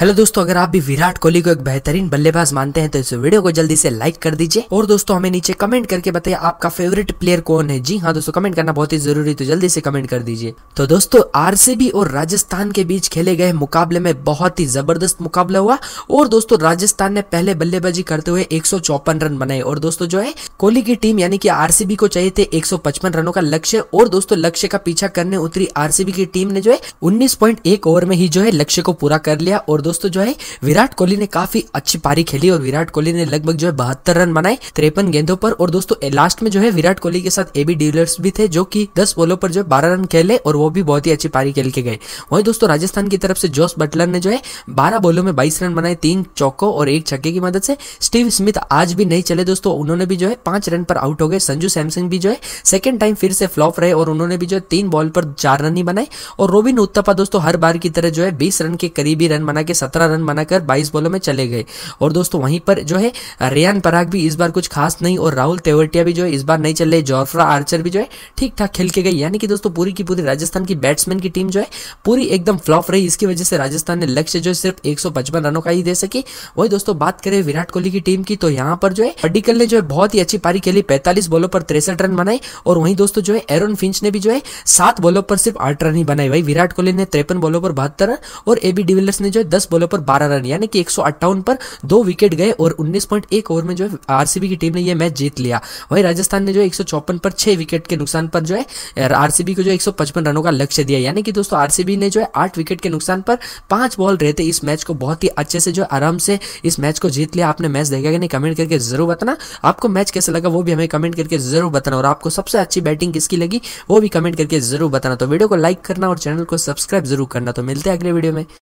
hello दोस्तों अगर आप भी विराट कोहली को एक बेहतरीन बल्लेबाज मानते हैं तो इस वीडियो को जल्दी से लाइक कर दीजिए और दोस्तों हमें नीचे कमेंट करके बताइए आपका फेवरेट प्लेयर कौन है जी हाँ दोस्तों कमेंट करना बहुत ही जरूरी तो जल्दी से कमेंट कर दीजिए तो दोस्तों आरसीबी और राजस्थान के बीच खेले गए मुकाबले में बहुत ही जबरदस्त मुकाबला हुआ और दोस्तों राजस्थान ने पहले बल्लेबाजी करते हुए एक रन बनाए और दोस्तों जो है कोहली की टीम यानी कि आरसीबी को चाहिए थे एक रनों का लक्ष्य और दोस्तों लक्ष्य का पीछा करने उतरी आरसीबी की टीम ने जो है उन्नीस ओवर में ही जो है लक्ष्य को पूरा कर लिया और दोस्तों जो है विराट कोहली ने काफी अच्छी पारी खेली और विराट कोहली ने लगभग जो है बहत्तर रन बनाए तिरपन गेंदों पर और दोस्तों लास्ट में जो है विराट कोहली के साथ एबी डीलर्स भी थे जो कि दस बॉलों पर जो है बारह रन खेले और वो भी बहुत ही अच्छी पारी खेल के गए वही दोस्तों राजस्थान की तरफ से जोस बटलर ने जो है बारह बॉलों में बाईस रन बनाए तीन चौकों और एक छक्के की मदद से स्टीव स्मिथ आज भी नहीं चले दोस्तों उन्होंने भी जो है पांच रन पर आउट हो गए संजू सैमसंग भी जो है सेकंड टाइम फिर से फ्लॉप रहे और उन्होंने भी जो है तीन बॉल पर चार रन ही बनाए और रोबिन उत्तपा दोस्तों हर बार की तरह जो है बीस रन के करीबी रन बना के सत्रह रन बनाकर बाईस बॉलों में चले गए और दोस्तों वहीं पर जो है रेयान पराग भी इस बार कुछ खास नहीं और राहुल तेवटिया भी जो है इस बार नहीं चल रहे जॉर्फ्रा आर्चर भी जो है ठीक ठाक खेल के गए यानी कि दोस्तों पूरी की पूरी राजस्थान की बैट्समैन की टीम जो है पूरी एकदम फ्लॉप रही इसकी वजह से राजस्थान ने लक्ष्य जो है सिर्फ एक रनों का ही दे सकी वही दोस्तों बात करें विराट कोहली की टीम की तो यहाँ पर जो है पडिकल ने जो है बहुत ही अच्छी पारी खेली पैंतालीस बॉलों पर तिरसठ रन बनाए और वहीं दोस्तों जो है एरोन फिंच ने भी जो है सात बॉलों पर सिर्फ आठ रन ही बनाए वही विराट कोहली ने तिरपन बॉलों पर बहत्तर रन और एबी डिविलर्स ने जो है दस बॉलों पर बारह रन यानी कि एक पर दो विकेट गए और उन्नीस ओवर में जो है आरसीबी की टीम ने यह मैच जीत लिया वहीं राजस्थान ने जो एक पर छह विकेट के नुकसान पर जो है आरसीबी को जो एक रनों का लक्ष्य दिया यानी कि दोस्तों आरसीबी ने जो है आठ विकेट के नुकसान पर पांच बॉल रहते इस मैच को बहुत ही अच्छे से जो आराम से इस मैच को जीत लिया आपने मैच देखा कि नहीं कमेंट करके जरूर बताना आपको मैच कैसा लगा वो भी हमें कमेंट करके जरूर बताना और आपको सबसे अच्छी बैटिंग किसकी लगी वो भी कमेंट करके जरूर बताना तो वीडियो को लाइक करना और चैनल को सब्सक्राइब जरूर करना तो मिलते हैं अगले वीडियो में